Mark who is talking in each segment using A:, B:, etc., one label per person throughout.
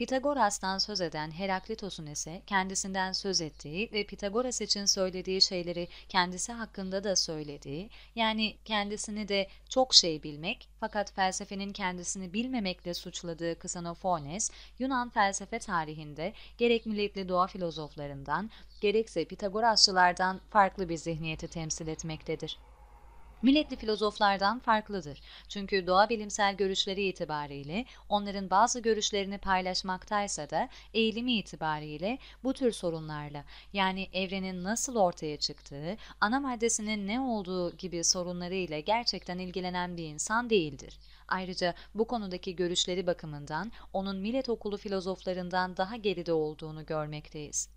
A: Pitagoras'tan söz eden Heraklitos'un ise kendisinden söz ettiği ve Pitagoras için söylediği şeyleri kendisi hakkında da söylediği, yani kendisini de çok şey bilmek fakat felsefenin kendisini bilmemekle suçladığı Kısanofones, Yunan felsefe tarihinde gerek milletli doğa filozoflarından gerekse Pitagorasçılardan farklı bir zihniyeti temsil etmektedir. Milletli filozoflardan farklıdır. Çünkü doğa bilimsel görüşleri itibariyle onların bazı görüşlerini paylaşmaktaysa da eğilimi itibariyle bu tür sorunlarla yani evrenin nasıl ortaya çıktığı, ana maddesinin ne olduğu gibi sorunlarıyla gerçekten ilgilenen bir insan değildir. Ayrıca bu konudaki görüşleri bakımından onun millet okulu filozoflarından daha geride olduğunu görmekteyiz.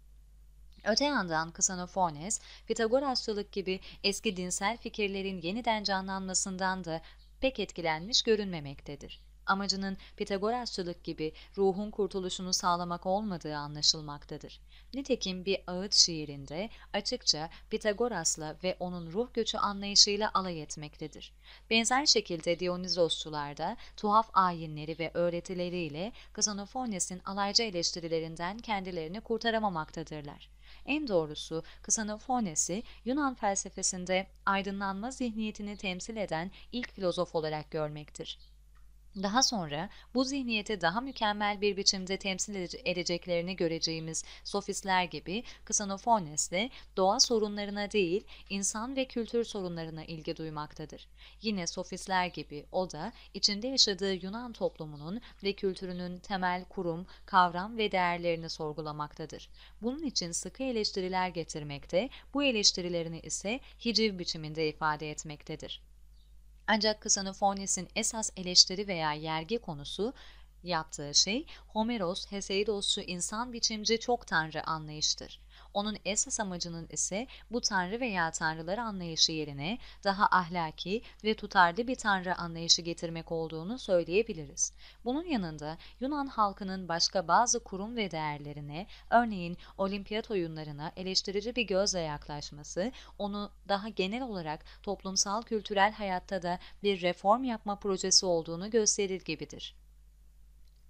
A: Öte yandan Kısanofones, Pitagorasçılık gibi eski dinsel fikirlerin yeniden canlanmasından da pek etkilenmiş görünmemektedir. Amacının Pitagorasçılık gibi ruhun kurtuluşunu sağlamak olmadığı anlaşılmaktadır. Nitekim bir ağıt şiirinde açıkça Pitagoras'la ve onun ruh göçü anlayışıyla alay etmektedir. Benzer şekilde Dionizosçular da tuhaf ayinleri ve öğretileriyle Kazanofones'in alaycı eleştirilerinden kendilerini kurtaramamaktadırlar. En doğrusu Kısanofonesi Yunan felsefesinde aydınlanma zihniyetini temsil eden ilk filozof olarak görmektir. Daha sonra bu zihniyete daha mükemmel bir biçimde temsil edeceklerini göreceğimiz sofistler gibi Kısanofones de doğa sorunlarına değil insan ve kültür sorunlarına ilgi duymaktadır. Yine sofistler gibi o da içinde yaşadığı Yunan toplumunun ve kültürünün temel kurum, kavram ve değerlerini sorgulamaktadır. Bunun için sıkı eleştiriler getirmekte, bu eleştirilerini ise hiciv biçiminde ifade etmektedir. Ancak Ksenofonyes'in esas eleştiri veya yergi konusu yaptığı şey Homeros, Hesiodos'u insan biçimci çok tanrı anlayıştır. Onun esas amacının ise bu tanrı veya tanrıları anlayışı yerine daha ahlaki ve tutarlı bir tanrı anlayışı getirmek olduğunu söyleyebiliriz. Bunun yanında Yunan halkının başka bazı kurum ve değerlerine, örneğin olimpiyat oyunlarına eleştirici bir gözle yaklaşması, onu daha genel olarak toplumsal kültürel hayatta da bir reform yapma projesi olduğunu gösterir gibidir.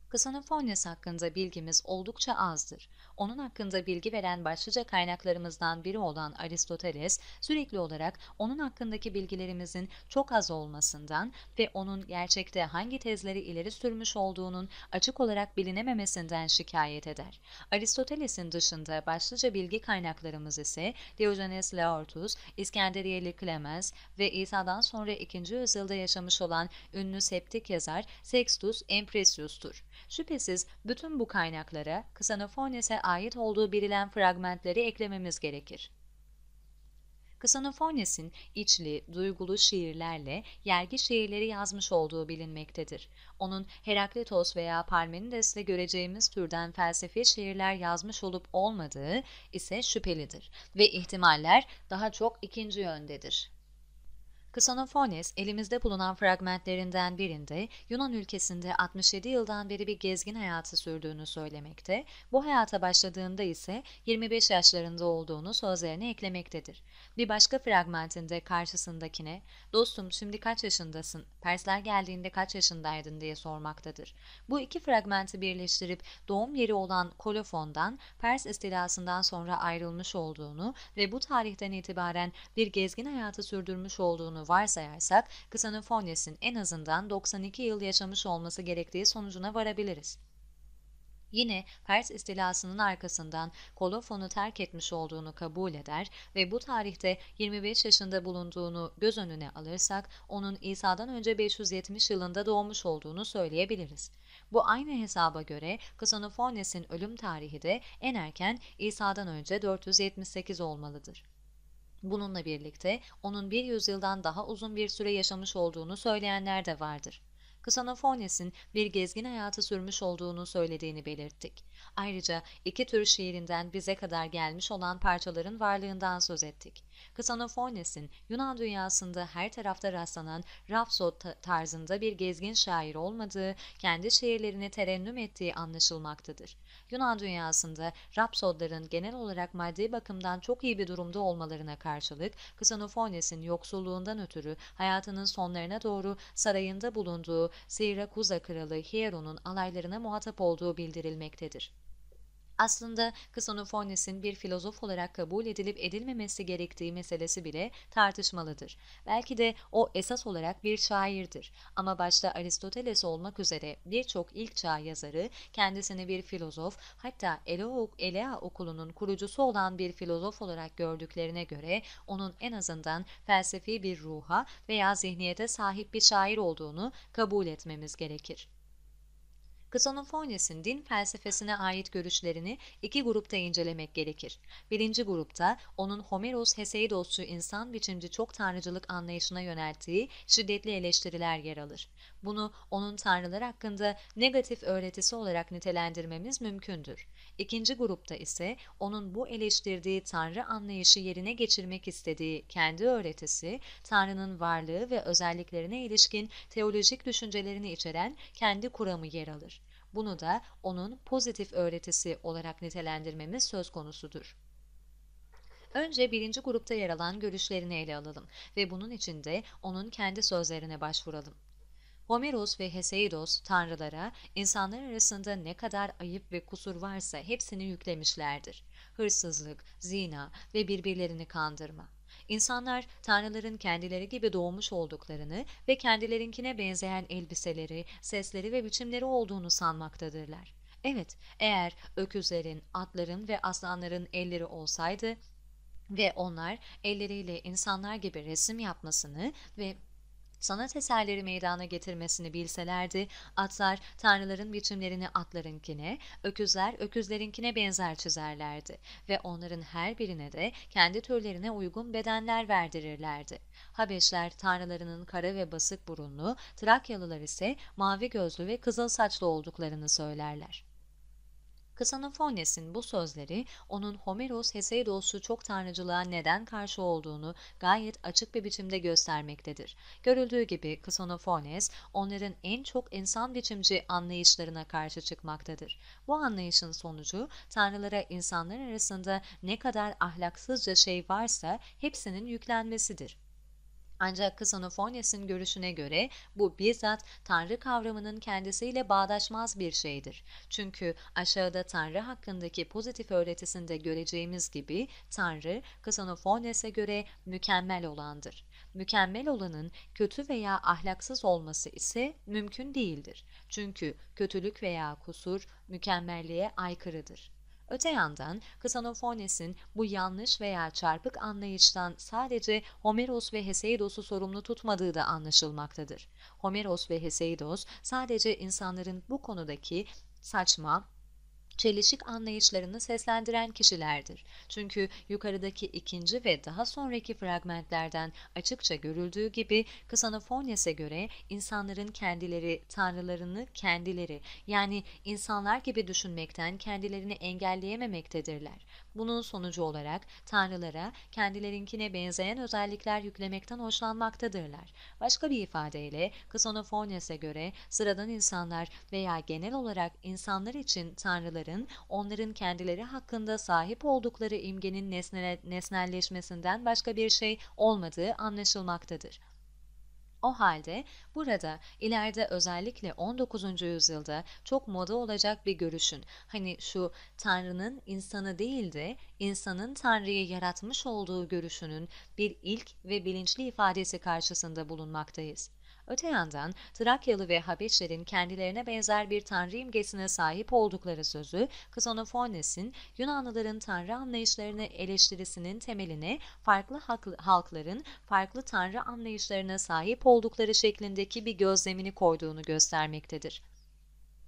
A: Ksenofonnes hakkında bilgimiz oldukça azdır. Onun hakkında bilgi veren başlıca kaynaklarımızdan biri olan Aristoteles sürekli olarak onun hakkındaki bilgilerimizin çok az olmasından ve onun gerçekte hangi tezleri ileri sürmüş olduğunun açık olarak bilinememesinden şikayet eder. Aristoteles'in dışında başlıca bilgi kaynaklarımız ise Diogenes Laertus, İskenderiyeli Clemens ve İsa'dan sonra 2. yüzyılda yaşamış olan ünlü septik yazar Sextus Empressius'tur. Şüphesiz bütün bu kaynaklara Xenofones'e ait olduğu bilinen fragmentleri eklememiz gerekir. Kısanofones'in içli, duygulu şiirlerle yergi şiirleri yazmış olduğu bilinmektedir. Onun Heraklitos veya Parmenides'le göreceğimiz türden felsefi şiirler yazmış olup olmadığı ise şüphelidir ve ihtimaller daha çok ikinci yöndedir. Kısanofones elimizde bulunan fragmentlerinden birinde Yunan ülkesinde 67 yıldan beri bir gezgin hayatı sürdüğünü söylemekte, bu hayata başladığında ise 25 yaşlarında olduğunu sözlerine eklemektedir. Bir başka fragmentinde karşısındakine ''Dostum şimdi kaç yaşındasın, Persler geldiğinde kaç yaşındaydın?'' diye sormaktadır. Bu iki fragmenti birleştirip doğum yeri olan Kolofon'dan Pers istilasından sonra ayrılmış olduğunu ve bu tarihten itibaren bir gezgin hayatı sürdürmüş olduğunu olduğunu varsayarsak Xenophonyes'in en azından 92 yıl yaşamış olması gerektiği sonucuna varabiliriz. Yine Pers istilasının arkasından Kolofon'u terk etmiş olduğunu kabul eder ve bu tarihte 25 yaşında bulunduğunu göz önüne alırsak onun İsa'dan önce 570 yılında doğmuş olduğunu söyleyebiliriz. Bu aynı hesaba göre Kısanofones'in ölüm tarihi de en erken İsa'dan önce 478 olmalıdır. Bununla birlikte onun bir yüzyıldan daha uzun bir süre yaşamış olduğunu söyleyenler de vardır. Ksanofonyas'ın bir gezgin hayatı sürmüş olduğunu söylediğini belirttik. Ayrıca iki tür şiirinden bize kadar gelmiş olan parçaların varlığından söz ettik. Ksanofonyas'ın Yunan dünyasında her tarafta rastlanan rapsod tarzında bir gezgin şair olmadığı, kendi şiirlerini terennüm ettiği anlaşılmaktadır. Yunan dünyasında rapsodların genel olarak maddi bakımdan çok iyi bir durumda olmalarına karşılık, Ksanofonyas'ın yoksulluğundan ötürü hayatının sonlarına doğru sarayında bulunduğu Sirakuza kralı Hiero'nun alaylarına muhatap olduğu bildirilmektedir. Aslında Ksonofonis'in bir filozof olarak kabul edilip edilmemesi gerektiği meselesi bile tartışmalıdır. Belki de o esas olarak bir şairdir. Ama başta Aristoteles olmak üzere birçok ilk çağ yazarı kendisini bir filozof hatta Elea okulunun kurucusu olan bir filozof olarak gördüklerine göre onun en azından felsefi bir ruha veya zihniyete sahip bir şair olduğunu kabul etmemiz gerekir. Kısonofonyas'ın din felsefesine ait görüşlerini iki grupta incelemek gerekir. Birinci grupta onun Homeros Heseidosçu insan biçimci çok tanrıcılık anlayışına yönelttiği şiddetli eleştiriler yer alır. Bunu onun tanrılar hakkında negatif öğretisi olarak nitelendirmemiz mümkündür. İkinci grupta ise onun bu eleştirdiği tanrı anlayışı yerine geçirmek istediği kendi öğretisi, tanrının varlığı ve özelliklerine ilişkin teolojik düşüncelerini içeren kendi kuramı yer alır. Bunu da onun pozitif öğretisi olarak nitelendirmemiz söz konusudur. Önce birinci grupta yer alan görüşlerini ele alalım ve bunun için de onun kendi sözlerine başvuralım. Homeros ve Hesiodos tanrılara insanlar arasında ne kadar ayıp ve kusur varsa hepsini yüklemişlerdir. Hırsızlık, zina ve birbirlerini kandırma. İnsanlar tanrıların kendileri gibi doğmuş olduklarını ve kendilerinkine benzeyen elbiseleri, sesleri ve biçimleri olduğunu sanmaktadırlar. Evet, eğer öküzlerin, atların ve aslanların elleri olsaydı ve onlar elleriyle insanlar gibi resim yapmasını ve sanat eserleri meydana getirmesini bilselerdi, atlar tanrıların biçimlerini atlarınkine, öküzler öküzlerinkine benzer çizerlerdi ve onların her birine de kendi türlerine uygun bedenler verdirirlerdi. Habeşler tanrılarının kara ve basık burunlu, Trakyalılar ise mavi gözlü ve kızıl saçlı olduklarını söylerler. Kasanophones'in bu sözleri onun Homeros Hesiodos'u çok tanrıcılığa neden karşı olduğunu gayet açık bir biçimde göstermektedir. Görüldüğü gibi Kasanophones onların en çok insan biçimci anlayışlarına karşı çıkmaktadır. Bu anlayışın sonucu tanrılara insanlar arasında ne kadar ahlaksızca şey varsa hepsinin yüklenmesidir. Ancak Ksanofonyas'ın görüşüne göre bu bizzat Tanrı kavramının kendisiyle bağdaşmaz bir şeydir. Çünkü aşağıda Tanrı hakkındaki pozitif öğretisinde göreceğimiz gibi Tanrı Ksanofonyas'a göre mükemmel olandır. Mükemmel olanın kötü veya ahlaksız olması ise mümkün değildir. Çünkü kötülük veya kusur mükemmelliğe aykırıdır. Öte yandan Kısanofones'in bu yanlış veya çarpık anlayıştan sadece Homeros ve Heseidos'u sorumlu tutmadığı da anlaşılmaktadır. Homeros ve Heseidos sadece insanların bu konudaki saçma, çelişik anlayışlarını seslendiren kişilerdir. Çünkü yukarıdaki ikinci ve daha sonraki fragmentlerden açıkça görüldüğü gibi Ksanofonyes'e göre insanların kendileri, tanrılarını kendileri yani insanlar gibi düşünmekten kendilerini engelleyememektedirler. Bunun sonucu olarak tanrılara kendilerinkine benzeyen özellikler yüklemekten hoşlanmaktadırlar. Başka bir ifadeyle Ksonofones'e göre sıradan insanlar veya genel olarak insanlar için tanrıların onların kendileri hakkında sahip oldukları imgenin nesnelleşmesinden başka bir şey olmadığı anlaşılmaktadır. O halde burada ileride özellikle 19. yüzyılda çok moda olacak bir görüşün hani şu Tanrı'nın insanı değil de insanın Tanrı'yı yaratmış olduğu görüşünün bir ilk ve bilinçli ifadesi karşısında bulunmaktayız. Öte yandan Trakyalı ve Habeşlerin kendilerine benzer bir tanrı imgesine sahip oldukları sözü Ksonofones'in Yunanlıların tanrı anlayışlarını eleştirisinin temelini farklı halkların farklı tanrı anlayışlarına sahip oldukları şeklindeki bir gözlemini koyduğunu göstermektedir.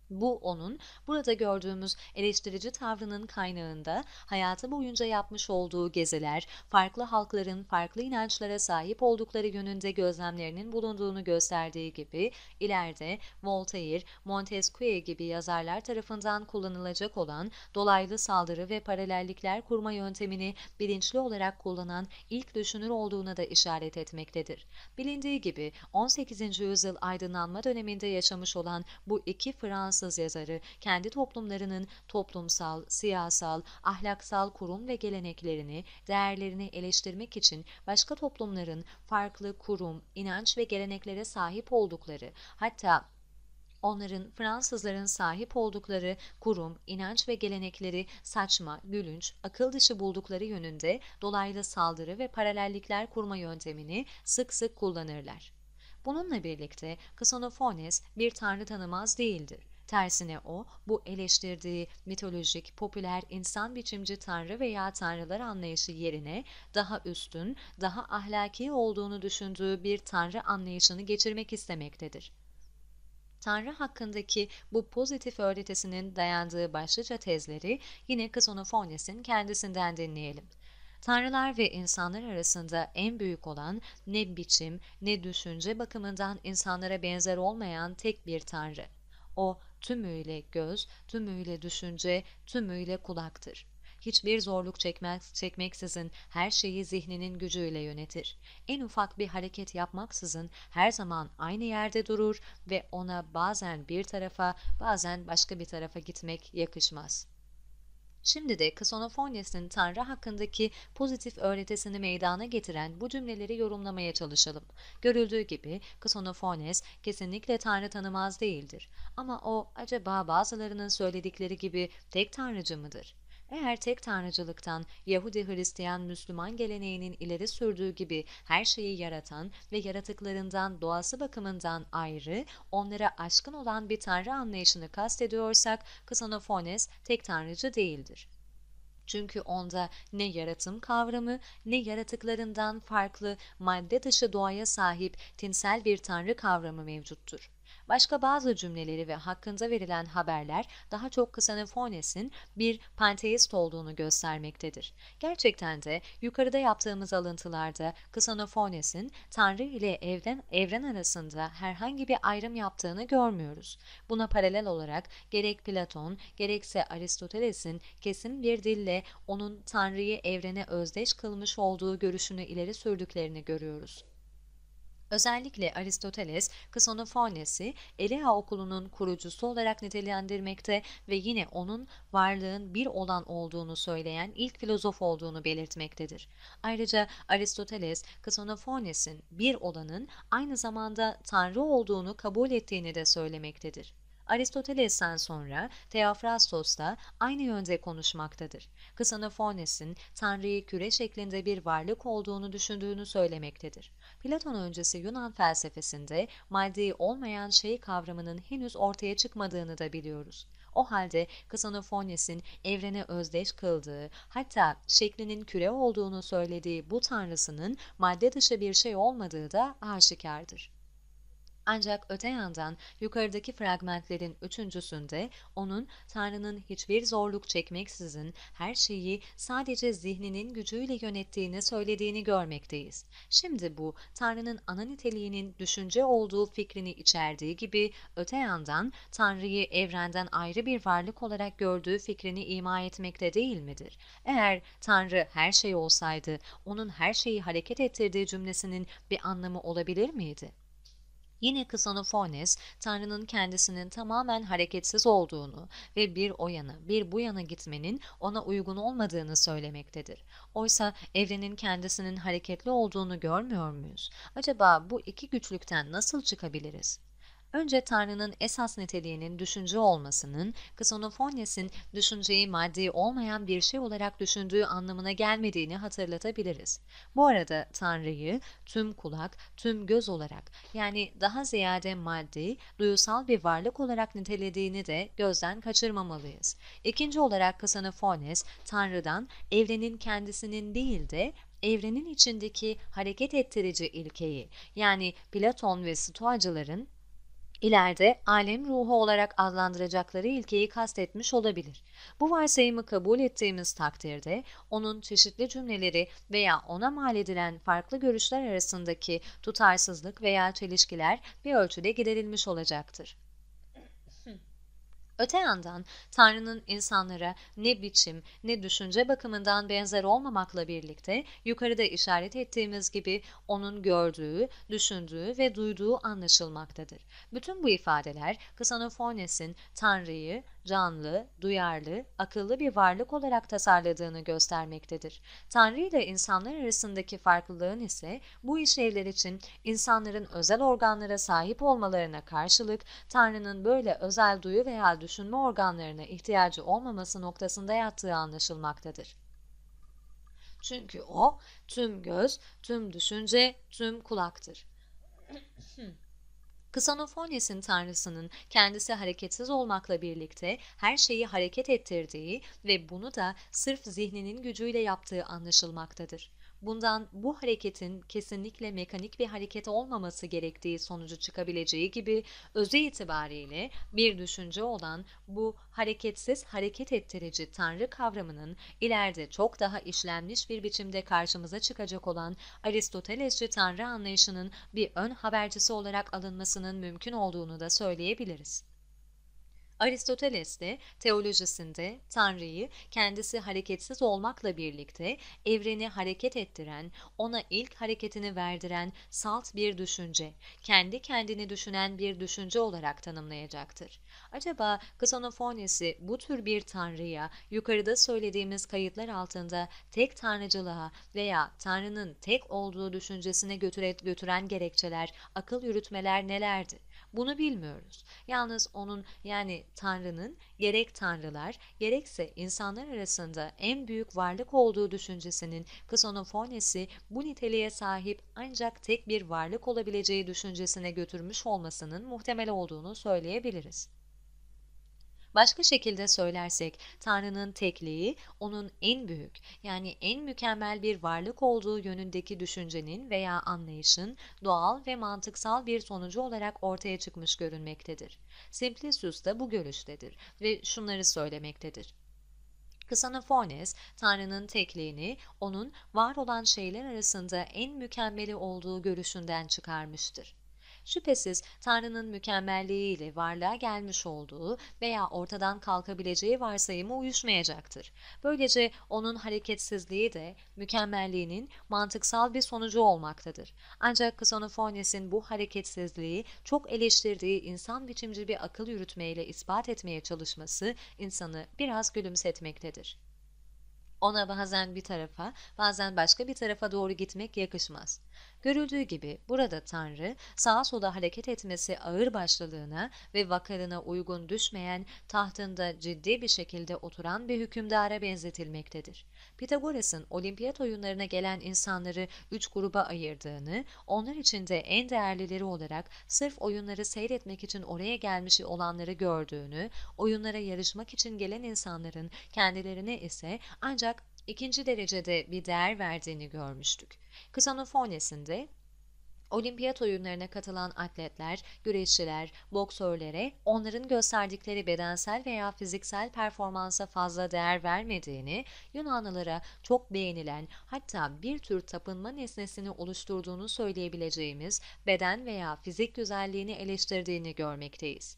A: Bu onun burada gördüğümüz eleştirici tavrının kaynağında hayatı boyunca yapmış olduğu geziler, farklı halkların farklı inançlara sahip oldukları yönünde gözlemlerinin bulunduğunu gösterdiği gibi ileride Voltaire, Montesquieu gibi yazarlar tarafından kullanılacak olan dolaylı saldırı ve paralellikler kurma yöntemini bilinçli olarak kullanan ilk düşünür olduğuna da işaret etmektedir. Bilindiği gibi 18. yüzyıl aydınlanma döneminde yaşamış olan bu iki Fransız Fransız yazarı kendi toplumlarının toplumsal, siyasal, ahlaksal kurum ve geleneklerini, değerlerini eleştirmek için başka toplumların farklı kurum, inanç ve geleneklere sahip oldukları, hatta onların Fransızların sahip oldukları kurum, inanç ve gelenekleri saçma, gülünç, akıl dışı buldukları yönünde dolaylı saldırı ve paralellikler kurma yöntemini sık sık kullanırlar. Bununla birlikte Ksonofones bir tanrı tanımaz değildir Tersine o, bu eleştirdiği mitolojik, popüler, insan biçimci tanrı veya tanrılar anlayışı yerine daha üstün, daha ahlaki olduğunu düşündüğü bir tanrı anlayışını geçirmek istemektedir. Tanrı hakkındaki bu pozitif öğretisinin dayandığı başlıca tezleri yine Kısonofones'in kendisinden dinleyelim. Tanrılar ve insanlar arasında en büyük olan ne biçim ne düşünce bakımından insanlara benzer olmayan tek bir tanrı. O tümüyle göz, tümüyle düşünce, tümüyle kulaktır. Hiçbir zorluk çekmek çekmeksizin her şeyi zihninin gücüyle yönetir. En ufak bir hareket yapmaksızın her zaman aynı yerde durur ve ona bazen bir tarafa, bazen başka bir tarafa gitmek yakışmaz.'' Şimdi de Kasonofonyas'ın Tanrı hakkındaki pozitif öğretisini meydana getiren bu cümleleri yorumlamaya çalışalım. Görüldüğü gibi Kasonofonyas kesinlikle Tanrı tanımaz değildir. Ama o acaba bazılarının söyledikleri gibi tek Tanrıcı mıdır? Eğer tek tanrıcılıktan Yahudi Hristiyan Müslüman geleneğinin ileri sürdüğü gibi her şeyi yaratan ve yaratıklarından doğası bakımından ayrı, onlara aşkın olan bir tanrı anlayışını kastediyorsak Kısanofones tek tanrıcı değildir. Çünkü onda ne yaratım kavramı ne yaratıklarından farklı madde dışı doğaya sahip tinsel bir tanrı kavramı mevcuttur. Başka bazı cümleleri ve hakkında verilen haberler daha çok Xenofones'in bir panteist olduğunu göstermektedir. Gerçekten de yukarıda yaptığımız alıntılarda Xenofones'in Tanrı ile evren, evren arasında herhangi bir ayrım yaptığını görmüyoruz. Buna paralel olarak gerek Platon gerekse Aristoteles'in kesin bir dille onun Tanrı'yı evrene özdeş kılmış olduğu görüşünü ileri sürdüklerini görüyoruz. Özellikle Aristoteles, Kısonofonyas'ı Elea okulunun kurucusu olarak nitelendirmekte ve yine onun varlığın bir olan olduğunu söyleyen ilk filozof olduğunu belirtmektedir. Ayrıca Aristoteles, Kısonofonyas'ın bir olanın aynı zamanda Tanrı olduğunu kabul ettiğini de söylemektedir. Aristoteles'ten sonra Teofrastos da aynı yönde konuşmaktadır. Kısanofones'in Tanrı'yı küre şeklinde bir varlık olduğunu düşündüğünü söylemektedir. Platon öncesi Yunan felsefesinde maddi olmayan şey kavramının henüz ortaya çıkmadığını da biliyoruz. O halde Ksanofonyes'in evrene özdeş kıldığı, hatta şeklinin küre olduğunu söylediği bu tanrısının madde dışı bir şey olmadığı da aşikardır. Ancak öte yandan yukarıdaki fragmentlerin üçüncüsünde onun Tanrı'nın hiçbir zorluk çekmeksizin her şeyi sadece zihninin gücüyle yönettiğini söylediğini görmekteyiz. Şimdi bu Tanrı'nın ana niteliğinin düşünce olduğu fikrini içerdiği gibi öte yandan Tanrı'yı evrenden ayrı bir varlık olarak gördüğü fikrini ima etmekte değil midir? Eğer Tanrı her şey olsaydı onun her şeyi hareket ettirdiği cümlesinin bir anlamı olabilir miydi? Yine Kısanofones, Tanrı'nın kendisinin tamamen hareketsiz olduğunu ve bir o yana bir bu yana gitmenin ona uygun olmadığını söylemektedir. Oysa evrenin kendisinin hareketli olduğunu görmüyor muyuz? Acaba bu iki güçlükten nasıl çıkabiliriz? Önce Tanrı'nın esas niteliğinin düşünce olmasının, ksonofonyesin düşünceyi maddi olmayan bir şey olarak düşündüğü anlamına gelmediğini hatırlatabiliriz. Bu arada Tanrı'yı tüm kulak, tüm göz olarak yani daha ziyade maddi, duyusal bir varlık olarak nitelediğini de gözden kaçırmamalıyız. İkinci olarak ksonofones, Tanrı'dan evrenin kendisinin değil de evrenin içindeki hareket ettirici ilkeyi yani Platon ve Stoacıların İleride alem ruhu olarak adlandıracakları ilkeyi kastetmiş olabilir. Bu varsayımı kabul ettiğimiz takdirde onun çeşitli cümleleri veya ona mal edilen farklı görüşler arasındaki tutarsızlık veya çelişkiler bir ölçüde giderilmiş olacaktır. Öte yandan Tanrı'nın insanlara ne biçim ne düşünce bakımından benzer olmamakla birlikte yukarıda işaret ettiğimiz gibi onun gördüğü, düşündüğü ve duyduğu anlaşılmaktadır. Bütün bu ifadeler Kısanofones'in Tanrı'yı canlı, duyarlı, akıllı bir varlık olarak tasarladığını göstermektedir. Tanrı ile insanlar arasındaki farklılığın ise bu işlevler için insanların özel organlara sahip olmalarına karşılık Tanrı'nın böyle özel duyu veya düşünme organlarına ihtiyacı olmaması noktasında yattığı anlaşılmaktadır. Çünkü o tüm göz, tüm düşünce, tüm kulaktır. Ksanofonyes'in tanrısının kendisi hareketsiz olmakla birlikte her şeyi hareket ettirdiği ve bunu da sırf zihninin gücüyle yaptığı anlaşılmaktadır bundan bu hareketin kesinlikle mekanik bir hareket olmaması gerektiği sonucu çıkabileceği gibi öze itibariyle bir düşünce olan bu hareketsiz hareket ettirici tanrı kavramının ileride çok daha işlenmiş bir biçimde karşımıza çıkacak olan Aristotelesçi tanrı anlayışının bir ön habercisi olarak alınmasının mümkün olduğunu da söyleyebiliriz. Aristoteles de teolojisinde Tanrı'yı kendisi hareketsiz olmakla birlikte evreni hareket ettiren, ona ilk hareketini verdiren salt bir düşünce, kendi kendini düşünen bir düşünce olarak tanımlayacaktır. Acaba kısonofonisi bu tür bir tanrıya yukarıda söylediğimiz kayıtlar altında tek tanrıcılığa veya tanrının tek olduğu düşüncesine götüren gerekçeler, akıl yürütmeler nelerdi? Bunu bilmiyoruz. Yalnız onun yani Tanrı'nın gerek tanrılar gerekse insanlar arasında en büyük varlık olduğu düşüncesinin ksonofonesi bu niteliğe sahip ancak tek bir varlık olabileceği düşüncesine götürmüş olmasının muhtemel olduğunu söyleyebiliriz. Başka şekilde söylersek Tanrı'nın tekliği onun en büyük yani en mükemmel bir varlık olduğu yönündeki düşüncenin veya anlayışın doğal ve mantıksal bir sonucu olarak ortaya çıkmış görünmektedir. Simplicius da bu görüştedir ve şunları söylemektedir. Kısanofones, Tanrı'nın tekliğini onun var olan şeyler arasında en mükemmeli olduğu görüşünden çıkarmıştır şüphesiz Tanrı'nın mükemmelliğiyle varlığa gelmiş olduğu veya ortadan kalkabileceği varsayımı uyuşmayacaktır. Böylece onun hareketsizliği de mükemmelliğinin mantıksal bir sonucu olmaktadır. Ancak Ksonofonis'in bu hareketsizliği çok eleştirdiği insan biçimci bir akıl yürütmeyle ispat etmeye çalışması insanı biraz gülümsetmektedir. Ona bazen bir tarafa, bazen başka bir tarafa doğru gitmek yakışmaz. Görüldüğü gibi burada Tanrı, sağa sola hareket etmesi ağır başlılığına ve vakarına uygun düşmeyen, tahtında ciddi bir şekilde oturan bir hükümdara benzetilmektedir. Pitagoras'ın olimpiyat oyunlarına gelen insanları üç gruba ayırdığını, onlar içinde en değerlileri olarak sırf oyunları seyretmek için oraya gelmiş olanları gördüğünü, oyunlara yarışmak için gelen insanların kendilerine ise ancak ikinci derecede bir değer verdiğini görmüştük. Kısanın Olimpiyat oyunlarına katılan atletler, güreşçiler, boksörlere onların gösterdikleri bedensel veya fiziksel performansa fazla değer vermediğini, Yunanlılara çok beğenilen hatta bir tür tapınma nesnesini oluşturduğunu söyleyebileceğimiz beden veya fizik güzelliğini eleştirdiğini görmekteyiz.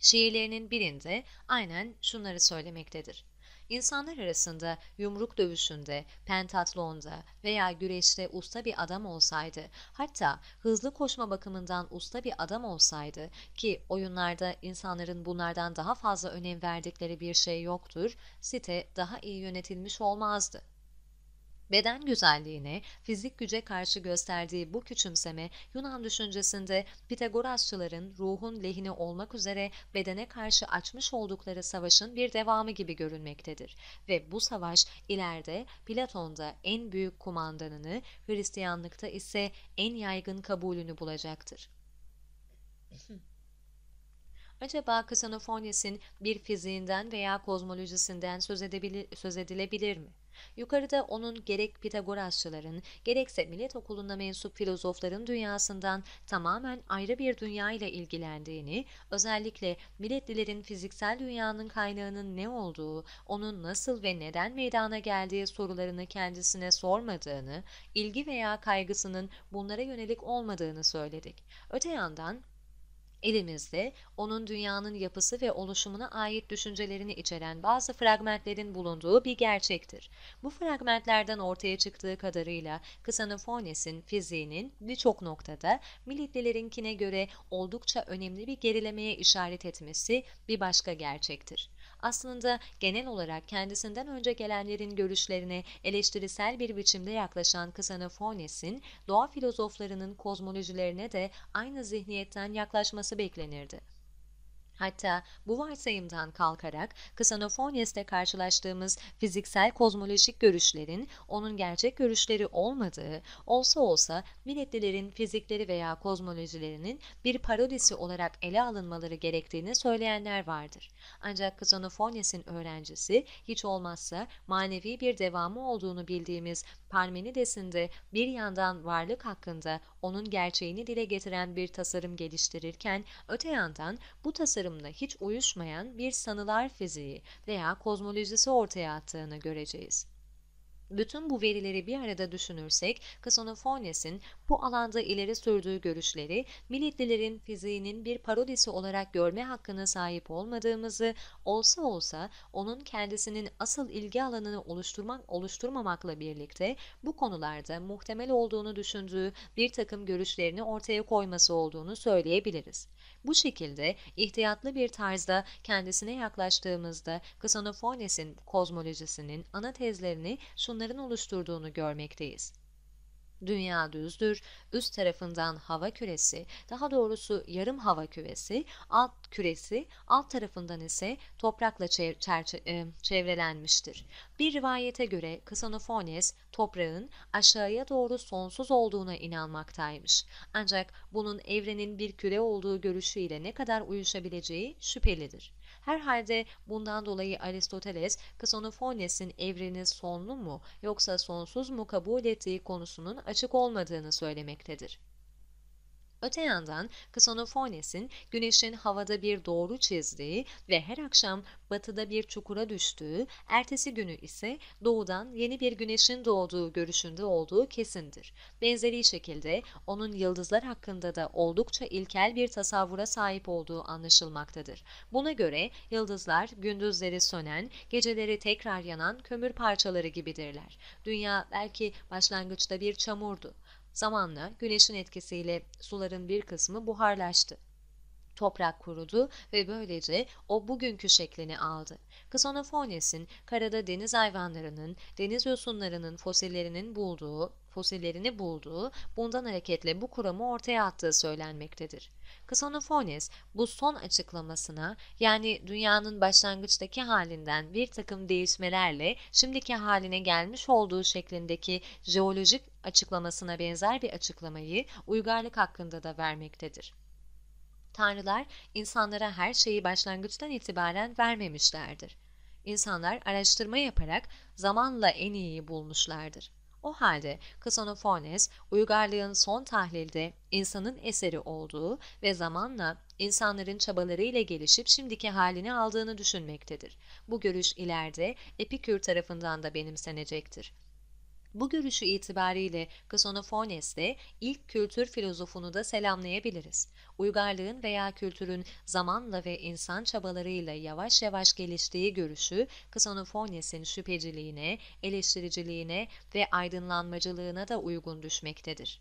A: Şiirlerinin birinde aynen şunları söylemektedir. İnsanlar arasında yumruk dövüşünde, pentatlonda veya güreşte usta bir adam olsaydı, hatta hızlı koşma bakımından usta bir adam olsaydı ki oyunlarda insanların bunlardan daha fazla önem verdikleri bir şey yoktur, site daha iyi yönetilmiş olmazdı. Beden güzelliğini fizik güce karşı gösterdiği bu küçümseme Yunan düşüncesinde Pitagorasçıların ruhun lehine olmak üzere bedene karşı açmış oldukları savaşın bir devamı gibi görünmektedir. Ve bu savaş ileride Platon'da en büyük kumandanını, Hristiyanlıkta ise en yaygın kabulünü bulacaktır. Acaba Ksenofonyes'in bir fiziğinden veya kozmolojisinden söz, söz edilebilir mi? Yukarıda onun gerek Pitagorasçıların, gerekse millet okulunda mensup filozofların dünyasından tamamen ayrı bir dünya ile ilgilendiğini, özellikle milletlilerin fiziksel dünyanın kaynağının ne olduğu, onun nasıl ve neden meydana geldiği sorularını kendisine sormadığını, ilgi veya kaygısının bunlara yönelik olmadığını söyledik. Öte yandan elimizde onun dünyanın yapısı ve oluşumuna ait düşüncelerini içeren bazı fragmentlerin bulunduğu bir gerçektir. Bu fragmentlerden ortaya çıktığı kadarıyla Kısanofones'in fiziğinin birçok noktada Militlilerinkine göre oldukça önemli bir gerilemeye işaret etmesi bir başka gerçektir. Aslında genel olarak kendisinden önce gelenlerin görüşlerine eleştirisel bir biçimde yaklaşan Ksenophones'in doğa filozoflarının kozmolojilerine de aynı zihniyetten yaklaşması beklenirdi. Hatta bu varsayımdan kalkarak Ksanofonyes'te karşılaştığımız fiziksel kozmolojik görüşlerin onun gerçek görüşleri olmadığı, olsa olsa milletlilerin fizikleri veya kozmolojilerinin bir parodisi olarak ele alınmaları gerektiğini söyleyenler vardır. Ancak Ksanofonyes'in öğrencisi hiç olmazsa manevi bir devamı olduğunu bildiğimiz Parmenides'inde bir yandan varlık hakkında onun gerçeğini dile getiren bir tasarım geliştirirken öte yandan bu tasarımla hiç uyuşmayan bir sanılar fiziği veya kozmolojisi ortaya attığını göreceğiz. Bütün bu verileri bir arada düşünürsek, Ksonofones'in bu alanda ileri sürdüğü görüşleri, milletlilerin fiziğinin bir parodisi olarak görme hakkına sahip olmadığımızı, olsa olsa onun kendisinin asıl ilgi alanını oluşturmak oluşturmamakla birlikte bu konularda muhtemel olduğunu düşündüğü bir takım görüşlerini ortaya koyması olduğunu söyleyebiliriz. Bu şekilde ihtiyatlı bir tarzda kendisine yaklaştığımızda Ksonofones'in kozmolojisinin ana tezlerini şunu bunların oluşturduğunu görmekteyiz. Dünya düzdür, üst tarafından hava küresi, daha doğrusu yarım hava küresi, alt küresi, alt tarafından ise toprakla e, çevrelenmiştir. Bir rivayete göre Ksanofonies toprağın aşağıya doğru sonsuz olduğuna inanmaktaymış. Ancak bunun evrenin bir küre olduğu görüşüyle ne kadar uyuşabileceği şüphelidir. Herhalde bundan dolayı Aristoteles Ksonofones'in evreni sonlu mu yoksa sonsuz mu kabul ettiği konusunun açık olmadığını söylemektedir. Öte yandan Ksonofones'in güneşin havada bir doğru çizdiği ve her akşam batıda bir çukura düştüğü, ertesi günü ise doğudan yeni bir güneşin doğduğu görüşünde olduğu kesindir. Benzeri şekilde onun yıldızlar hakkında da oldukça ilkel bir tasavvura sahip olduğu anlaşılmaktadır. Buna göre yıldızlar gündüzleri sönen, geceleri tekrar yanan kömür parçaları gibidirler. Dünya belki başlangıçta bir çamurdu Zamanla güneşin etkisiyle suların bir kısmı buharlaştı. Toprak kurudu ve böylece o bugünkü şeklini aldı. Ksonofones'in karada deniz hayvanlarının, deniz yosunlarının fosillerinin bulduğu fosillerini bulduğu, bundan hareketle bu kuramı ortaya attığı söylenmektedir. Ksonofones bu son açıklamasına yani dünyanın başlangıçtaki halinden bir takım değişmelerle şimdiki haline gelmiş olduğu şeklindeki jeolojik açıklamasına benzer bir açıklamayı uygarlık hakkında da vermektedir. Tanrılar insanlara her şeyi başlangıçtan itibaren vermemişlerdir. İnsanlar araştırma yaparak zamanla en iyiyi bulmuşlardır. O halde Kısanofornes, uygarlığın son tahlilde insanın eseri olduğu ve zamanla insanların çabalarıyla gelişip şimdiki halini aldığını düşünmektedir. Bu görüş ileride Epikür tarafından da benimsenecektir. Bu görüşü itibariyle Ksonofones'le ilk kültür filozofunu da selamlayabiliriz. Uygarlığın veya kültürün zamanla ve insan çabalarıyla yavaş yavaş geliştiği görüşü Ksonofones'in şüpheciliğine, eleştiriciliğine ve aydınlanmacılığına da uygun düşmektedir.